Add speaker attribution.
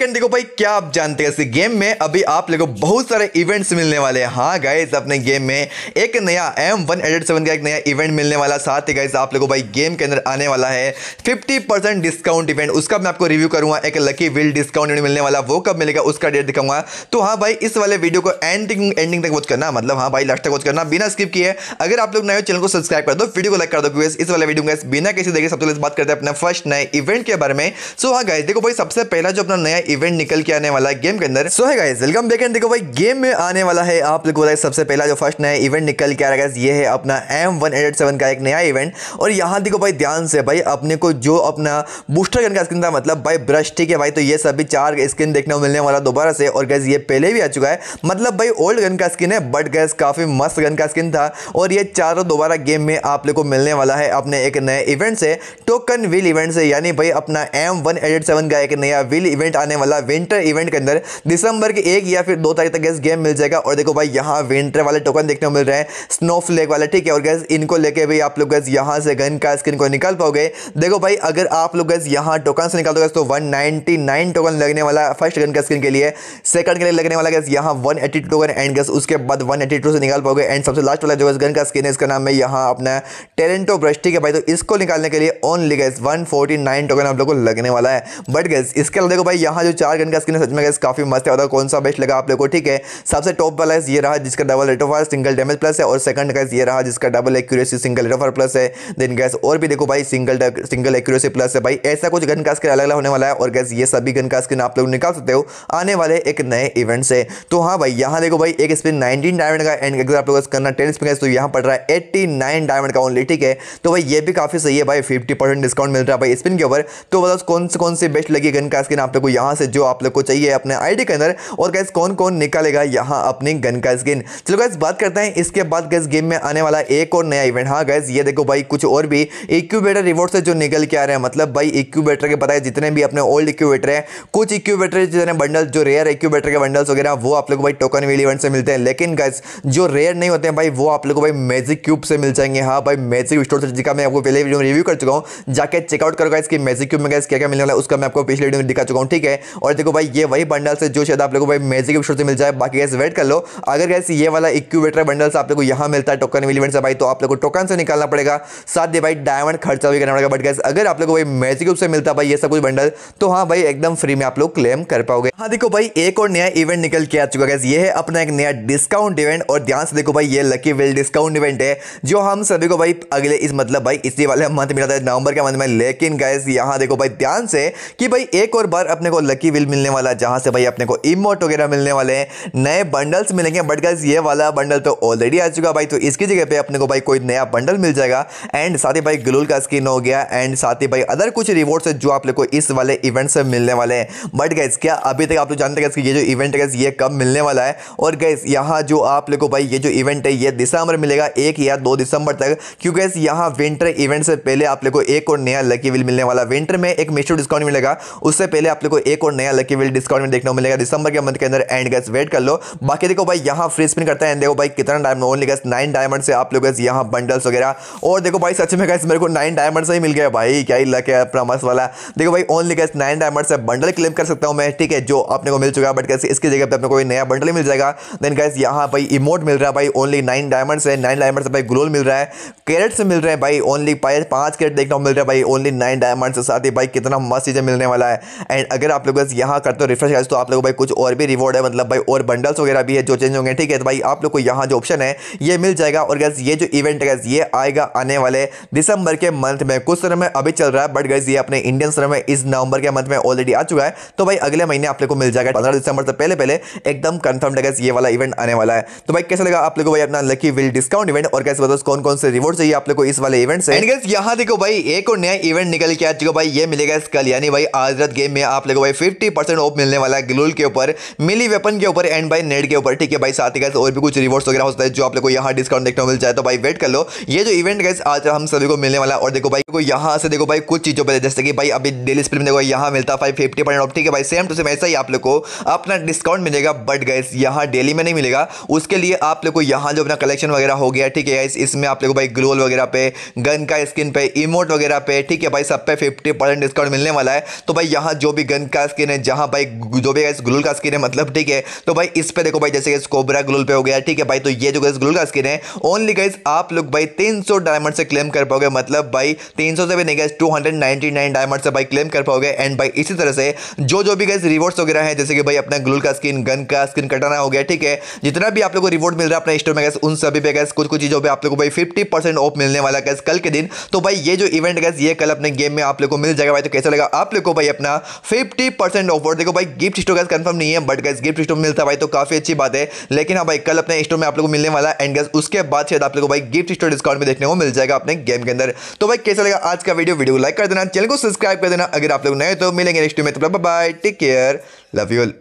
Speaker 1: second देखो भाई क्या आप जानते हैं इस गेम में अभी आप लोगों को बहुत सारे इवेंट्स मिलने वाले हैं हाँ गाइज अपने गेम में एक नया एम वन एडेड सेवन का एक नया इवेंट मिलने वाला साथ ही गाइज आप लोगों भाई गेम के अंदर आने वाला है फिफ्टी परसेंट डिस्काउंट इवेंट उसका मैं आपको रिव्यू करूंगा एक लकी विल डिस्काउंट इवेंट मिलने वाला वो कब मिलेगा उसका डेट दिखाऊंगा तो हाँ भाई इस वाले वीडियो को एंडिंग एंडिंग तक वॉच करना मतलब हाँ भाई लास्ट तक वॉच करना बिना स्किप किए अगर आप लोग नए चैनल को सब्सक्राइब कर दो वीडियो को लाइक कर दो क्योंकि इस वाले वीडियो में बिना किसी देखिए सबसे बात करते हैं अपने फर्स्ट नए इवेंट के बारे में सो हाँ गाइज देखो भाई सबसे पहला जो अपना नया इवेंट निकल के आने वाला है गेम के अंदर सो है वेलकम बैक एंड देखो भाई गेम में आने वाला है आप लोग को सबसे पहला जो फर्स्ट नया इवेंट निकल के आ रहा है ये है अपना एम वन एट सेवन का एक नया इवेंट और यहाँ देखो भाई ध्यान से भाई अपने को जो अपना बूस्टर गन का स्क्रीन था मतलब भाई ब्रश ठीक है भाई तो ये सभी चार स्क्रीन देखने को मिलने वाला दोबारा से और गैस ये पहले भी आ चुका है मतलब भाई ओल्ड गन का स्किन है बट गैस काफ़ी मस्त गन का स्किन था और ये चारों दोबारा गेम में आप लोग को मिलने वाला है अपने एक नए इवेंट से टोकन विल इवेंट से यानी भाई अपना एम वन एट सेवन का एक नया विल इवेंट आने आने वाला विंटर इवेंट के अंदर दिसंबर के एक या फिर दो तारीख तक गैस गेम मिल जाएगा और देखो भाई यहाँ विंटर वाले टोकन देखने को मिल रहे हैं स्नोफ्लेक वाले ठीक है और गैस इनको लेके भी आप लोग गैस यहाँ से गन का स्किन को निकाल पाओगे देखो भाई अगर आप लोग गैस यहाँ टोकन से निकाल दो तो वन टोकन लगने वाला फर्स्ट गन का स्किन के लिए सेकंड के लिए लगने वाला गैस यहाँ वन टोकन एंड गैस उसके बाद वन से निकाल पाओगे एंड सबसे लास्ट वाला जो गन का स्किन है इसका नाम है यहाँ अपना टेलेंटो ब्रश ठीक है भाई तो इसको निकालने के लिए ओनली गैस वन टोकन आप लोग को लगने वाला है बट गैस इसके अलावा देखो भाई यहाँ यहाँ जो चार गन का स्किन है सच में गैस काफ़ी मस्त है और कौन सा बेस्ट लगा आप लोगों को ठीक है सबसे टॉप वाला ये रहा जिसका double rate of single damage plus है और सेकंड गैस ये रहा जिसका double accuracy single rate of plus है देन गैस और भी देखो भाई सिंगल सिंगल एक्यूरेसी प्लस है भाई ऐसा कुछ गन का स्किन अलग अलग होने वाला है और गैस ये सभी गन का स्किन आप लोग निकाल सकते हो आने वाले एक नए इवेंट से तो हाँ भाई यहाँ देखो भाई एक स्पिन नाइनटीन डायमंड का एंड अगर आप लोग करना टेन स्पिन तो यहाँ पड़ रहा है एट्टी नाइन डायमंड का ओनली ठीक है तो भाई ये भी काफ़ी सही है भाई फिफ्टी डिस्काउंट मिल रहा है भाई स्पिन के ऊपर तो बताओ कौन से कौन से बेस्ट लगी गन का स्किन आप लोग को यहाँ यहाँ से जो आप लोग को चाहिए अपने आईडी के अंदर और गैस कौन कौन निकालेगा यहाँ अपनी गन का स्किन चलो गैस बात करते हैं इसके बाद गैस गेम में आने वाला एक और नया इवेंट हाँ गैस ये देखो भाई कुछ और भी इक्यूबेटर रिवॉर्ड से जो निकल के आ रहे हैं मतलब भाई इक्यूबेटर के बताए जितने भी अपने ओल्ड इक्यूबेटर है कुछ इक्यूबेटर जितने बंडल जो रेयर इक्यूबेटर के बंडल्स वगैरह वो आप लोग भाई टोकन वेल इवेंट से मिलते हैं लेकिन गैस जो रेयर नहीं होते हैं भाई वो आप लोग को भाई मैजिक क्यूब से मिल जाएंगे हाँ भाई मैजिक स्टोर से जिसका मैं आपको पहले वीडियो में रिव्यू कर चुका हूँ जाके चेकआउट करो इसकी मैजिक क्यूब में गैस क्या क्या मिलने वाला है उसका मैं आपको पिछले वीडियो में दिखा चुका हूँ ठीक है और देखो भाई ये वही बंडल से जो शायद आप लोगों को भाई मेजिक एपिसोड से मिल जाए बाकी कैसे वेट कर लो अगर कैसे ये वाला इक्यूबेटर बंडल से आप लोग को यहाँ मिलता है टोकन इवेंट से भाई तो आप लोग को टोकन से निकालना पड़ेगा साथ ही भाई डायमंड खर्चा भी करना पड़ेगा बट कैसे अगर आप लोग को भाई मेजिक रूप से मिलता भाई ये सब कुछ बंडल तो हाँ भाई एकदम फ्री में आप लोग क्लेम कर पाओगे हाँ देखो भाई एक और नया इवेंट निकल के आ चुका गैस ये है अपना एक नया डिस्काउंट इवेंट और ध्यान से देखो भाई ये लकी विल डिस्काउंट इवेंट है जो हम सभी को भाई अगले इस मतलब भाई इसी वाले मंथ मिला था नवंबर के मंथ में लेकिन गैस यहाँ देखो भाई ध्यान से कि भाई एक और बार अपने को लकी विल मिलने वाला जहां से भाई अपने को इमोट वगैरह मिलने वाले हैं नए बंडल्स मिलेंगे बट गाइज ये वाला बंडल तो ऑलरेडी आ चुका भाई तो इसकी जगह पे अपने को भाई कोई नया बंडल मिल जाएगा एंड साथ ही भाई ग्लूल का स्किन हो गया एंड साथ ही भाई अदर कुछ रिवॉर्ड्स है जो आप लोग को इस वाले इवेंट से मिलने वाले हैं बट गैस क्या अभी तक आप लोग जानते गए ये जो इवेंट है ये कब मिलने वाला है और गैस यहाँ जो आप लोग को भाई ये जो इवेंट है ये दिसंबर मिलेगा एक या दो दिसंबर तक क्योंकि गैस यहाँ विंटर इवेंट से पहले आप लोग को एक और नया लकी विल मिलने वाला विंटर में एक मिश्रो डिस्काउंट मिलेगा उससे पहले आप लोग को एक एक और नया लकी विल डिस्काउंट में देखने को मिलेगा दिसंबर के मंथ के अंदर एंड गैस वेट कर लो बाकी देखो भाई यहाँ फ्री स्पिन करता है देखो भाई कितना diamond only guys nine diamond से आप लोग यहाँ बंडल्स वगैरह और देखो भाई सच में गैस मेरे को नाइन डायमंड से ही मिल गया भाई क्या ही लक है अपना मस्त वाला देखो भाई ओनली गैस नाइन डायमंड से बंडल क्लेम कर सकता हूँ मैं ठीक है जो अपने को मिल चुका है बट कैसे इसकी जगह पर अपने कोई नया बंडल मिल जाएगा देन गैस यहाँ भाई इमोट मिल रहा है भाई ओनली नाइन डायमंड से नाइन डायमंड से भाई ग्लोल मिल रहा है कैरेट से मिल रहे हैं भाई ओनली पाँच कैरेट देखने को मिल रहा है भाई ओनली नाइन डायमंड से साथ ही भाई कितना मस्त चीज़ें मिलने वाला है एंड अगर आप लोग बस यहाँ करते हो रिफ्रेश गाइस तो आप लोगों भाई कुछ और भी रिवॉर्ड है मतलब भाई और बंडल्स वगैरह भी है जो चेंज होंगे ठीक है तो भाई आप लोग को यहाँ जो ऑप्शन है ये मिल जाएगा और गैस ये जो इवेंट है ये आएगा आने वाले दिसंबर के मंथ में कुछ समय में अभी चल रहा है बट गैस ये अपने इंडियन समय में इस नवंबर के मंथ में ऑलरेडी आ चुका है तो भाई अगले महीने आप लोग को मिल जाएगा पंद्रह दिसंबर से पहले पहले एकदम कन्फर्म है ये वाला इवेंट आने वाला है तो भाई कैसे लगा आप लोग भाई अपना लकी विल डिस्काउंट इवेंट और कैसे बताओ कौन कौन से रिवॉर्ड चाहिए आप लोग को इस वाले इवेंट से यहाँ देखो भाई एक और नया इवेंट निकल के आ चुका भाई ये मिलेगा इस कल यानी भाई आज रात गेम में आप लोग भाई फिफ्टी परसेंट ऑफ मिलने वाला है ग्लूल के ऊपर मिली वेपन के ऊपर एंड बाई नेट के ऊपर ठीक है भाई साथ ही गैस और भी कुछ रिवॉर्ड्स वगैरह होता है जो आप लोग को यहाँ डिस्काउंट देखने को मिल जाए तो भाई वेट कर लो ये जो इवेंट गैस आज हम सभी को मिलने वाला और देखो भाई को यहाँ से देखो भाई कुछ चीज़ों पर जैसे कि भाई अभी डेली स्प्रीम देखो यहाँ मिलता है फिफ्टी परसेंट ऑफ ठीक है भाई सेम टू सेम ऐसा ही आप लोग को अपना डिस्काउंट मिलेगा बट गैस यहाँ डेली में नहीं मिलेगा उसके लिए आप लोग को यहाँ जो अपना कलेक्शन वगैरह हो गया ठीक है इसमें आप लोग भाई ग्लोल वगैरह पे गन का स्किन पे इमोट वगैरह पे ठीक है भाई सब पे फिफ्टी परसेंट डिस्काउंट मिलने वाला है तो भाई यहाँ जो भी गन का स्किन है जहाँ भाई जो भी गैस ग्लूल का स्किन है मतलब ठीक है तो भाई इस पे देखो भाई जैसे गैस कोबरा ग्लूल पे हो गया ठीक है भाई तो ये जो गैस ग्लूल का स्किन है ओनली गैस आप लोग भाई 300 डायमंड से क्लेम कर पाओगे मतलब भाई 300 से भी नहीं गैस 299 डायमंड से भाई क्लेम कर पाओगे एंड भाई इसी तरह से जो जो भी गैस रिवॉर्ड्स वगैरह है जैसे कि भाई अपना ग्लूल का स्किन गन का स्किन कटाना हो गया ठीक है जितना भी आप लोग को रिवॉर्ड मिल रहा है अपने स्टोर में गैस उन सभी पे गैस कुछ कुछ चीज़ों पर आप लोग भाई फिफ्टी परसेंट ऑफ मिलने वाला गैस कल के दिन तो भाई ये जो इवेंट गैस ये कल अपने गेम में आप लोग को मिल जाएगा भाई तो कैसा लगा आप लोग को भाई अपना फिफ्टी परसेंट ऑफर देखो भाई गिफ्ट स्टोर गैस कंफर्म नहीं है बट गैस गिफ्ट स्टोर मिलता है भाई तो काफी अच्छी बात है लेकिन हाँ भाई कल अपने स्टोर में आप लोग को मिलने वाला एंड गैस उसके बाद शायद आप लोग को भाई गिफ्ट स्टोर डिस्काउंट में देखने को मिल जाएगा अपने गेम के अंदर तो भाई कैसा लगेगा आज का वीडियो वीडियो लाइक कर देना चैनल को सब्सक्राइब कर देना अगर आप लोग नए तो मिलेंगे नेक्स्ट में तो bye take care love you'll